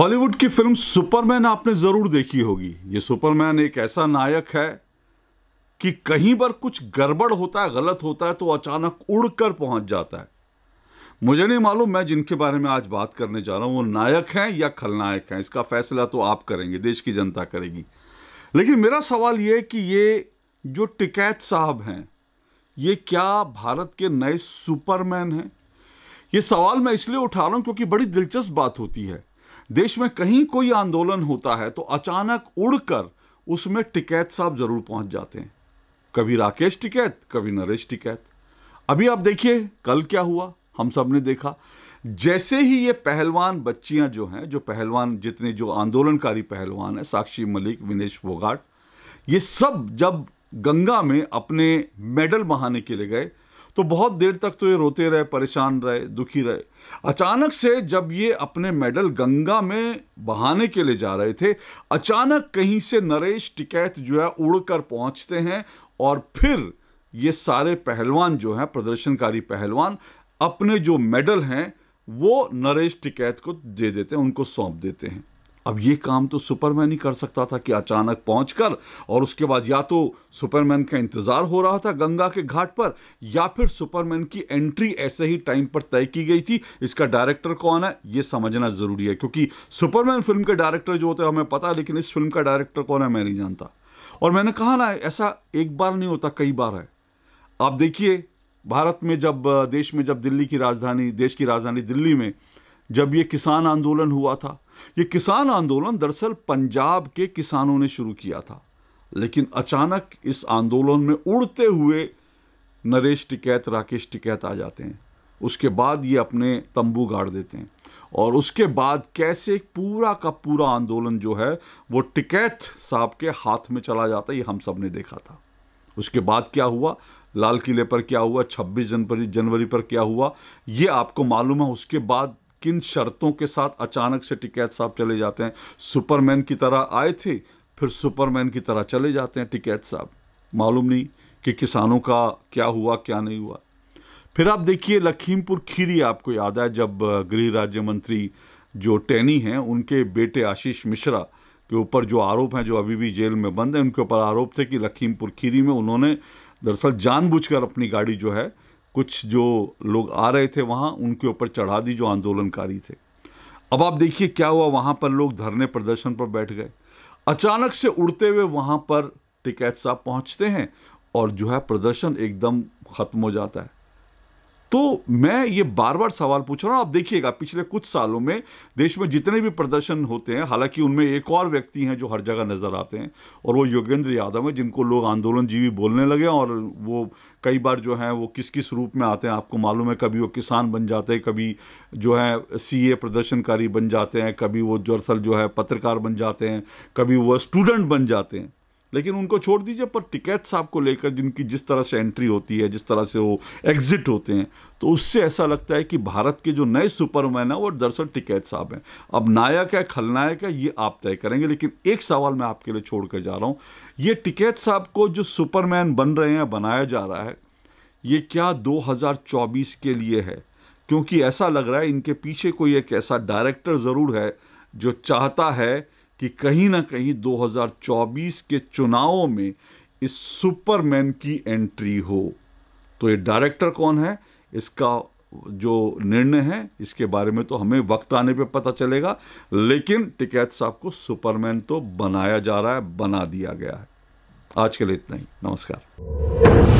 Hollywood की film Superman आपने ज़रूर देखी होगी ये सुपरमैन एक ऐसा नायक है कि कहीं पर कुछ गड़बड़ होता है गलत होता है तो अचानक उड़कर पहुंच जाता है मुझे नहीं मालूम मैं जिनके बारे में आज बात करने जा रहा हूं वो नायक हैं या खलनायक हैं इसका फैसला तो आप करेंगे देश की जनता करेगी लेकिन मेरा सवाल यह कि ये जो टिकैत साहब हैं ये क्या भारत के नए सुपरमैन हैं ये सवाल मैं इसलिए उठा रहा हूँ क्योंकि बड़ी दिलचस्प बात होती है देश में कहीं कोई आंदोलन होता है तो अचानक उड़कर उसमें टिकैत साहब जरूर पहुंच जाते हैं कभी राकेश टिकैत कभी नरेश टिकैत अभी आप देखिए कल क्या हुआ हम सब ने देखा जैसे ही ये पहलवान बच्चियां जो हैं जो पहलवान जितने जो आंदोलनकारी पहलवान हैं साक्षी मलिक विनेश फोगाट ये सब जब गंगा में अपने मेडल बहाने के लिए गए तो बहुत देर तक तो ये रोते रहे परेशान रहे दुखी रहे अचानक से जब ये अपने मेडल गंगा में बहाने के लिए जा रहे थे अचानक कहीं से नरेश टिकैत जो है उड़कर पहुंचते हैं और फिर ये सारे पहलवान जो हैं प्रदर्शनकारी पहलवान अपने जो मेडल हैं वो नरेश टिकैत को दे देते हैं उनको सौंप देते हैं अब ये काम तो सुपरमैन ही कर सकता था कि अचानक पहुंचकर और उसके बाद या तो सुपरमैन का इंतज़ार हो रहा था गंगा के घाट पर या फिर सुपरमैन की एंट्री ऐसे ही टाइम पर तय की गई थी इसका डायरेक्टर कौन है ये समझना ज़रूरी है क्योंकि सुपरमैन फिल्म के डायरेक्टर जो होते हैं हमें पता है लेकिन इस फिल्म का डायरेक्टर कौन है मैं नहीं जानता और मैंने कहा ना ऐसा एक बार नहीं होता कई बार है आप देखिए भारत में जब देश में जब दिल्ली की राजधानी देश की राजधानी दिल्ली में जब ये किसान आंदोलन हुआ था ये किसान आंदोलन दरअसल पंजाब के किसानों ने शुरू किया था लेकिन अचानक इस आंदोलन में उड़ते हुए नरेश टिकैत राकेश टिकैत आ जाते हैं उसके बाद ये अपने तंबू गाड़ देते हैं और उसके बाद कैसे पूरा का पूरा आंदोलन जो है वो टिकैत साहब के हाथ में चला जाता है ये हम सब ने देखा था उसके बाद क्या हुआ लाल किले पर क्या हुआ 26 जनवरी जनवरी पर क्या हुआ ये आपको मालूम है उसके बाद किन शर्तों के साथ अचानक से टिकैत साहब चले जाते हैं सुपरमैन की तरह आए थे फिर सुपरमैन की तरह चले जाते हैं टिकैत साहब मालूम नहीं कि किसानों का क्या हुआ क्या नहीं हुआ फिर आप देखिए लखीमपुर खीरी आपको याद है जब गृह राज्य मंत्री जो टैनी हैं उनके बेटे आशीष मिश्रा के ऊपर जो आरोप हैं जो अभी भी जेल में बंद हैं उनके ऊपर आरोप थे कि लखीमपुर खीरी में उन्होंने दरअसल जानबूझकर अपनी गाड़ी जो है कुछ जो लोग आ रहे थे वहाँ उनके ऊपर चढ़ा दी जो आंदोलनकारी थे अब आप देखिए क्या हुआ वहाँ पर लोग धरने प्रदर्शन पर बैठ गए अचानक से उड़ते हुए वहाँ पर टिकैत साहब पहुँचते हैं और जो है प्रदर्शन एकदम ख़त्म हो जाता है तो मैं ये बार बार सवाल पूछ रहा हूँ आप देखिएगा पिछले कुछ सालों में देश में जितने भी प्रदर्शन होते हैं हालांकि उनमें एक और व्यक्ति हैं जो हर जगह नज़र आते हैं और वो योगेंद्र यादव हैं जिनको लोग आंदोलन जीवी बोलने लगे और वो कई बार जो है वो किस किस रूप में आते हैं आपको मालूम है कभी वो किसान बन जाते हैं कभी जो है सी प्रदर्शनकारी बन जाते हैं कभी वो दरअसल जो है पत्रकार बन जाते हैं कभी वो स्टूडेंट बन जाते हैं लेकिन उनको छोड़ दीजिए पर टिकट्स आपको लेकर जिनकी जिस तरह से एंट्री होती है जिस तरह से वो एग्जिट होते हैं तो उससे ऐसा लगता है कि भारत के जो नए सुपरमैन हैं वो दरअसल टिकैत साहब हैं अब नायक है खलनायक है ये आप तय करेंगे लेकिन एक सवाल मैं आपके लिए छोड़ कर जा रहा हूँ ये टिकैत साहब को जो सुपरमैन बन रहे हैं बनाया जा रहा है ये क्या दो के लिए है क्योंकि ऐसा लग रहा है इनके पीछे कोई एक ऐसा डायरेक्टर ज़रूर है जो चाहता है कि कहीं ना कहीं 2024 के चुनावों में इस सुपरमैन की एंट्री हो तो ये डायरेक्टर कौन है इसका जो निर्णय है इसके बारे में तो हमें वक्त आने पे पता चलेगा लेकिन टिकैत साहब को सुपरमैन तो बनाया जा रहा है बना दिया गया है आज के लिए इतना ही नमस्कार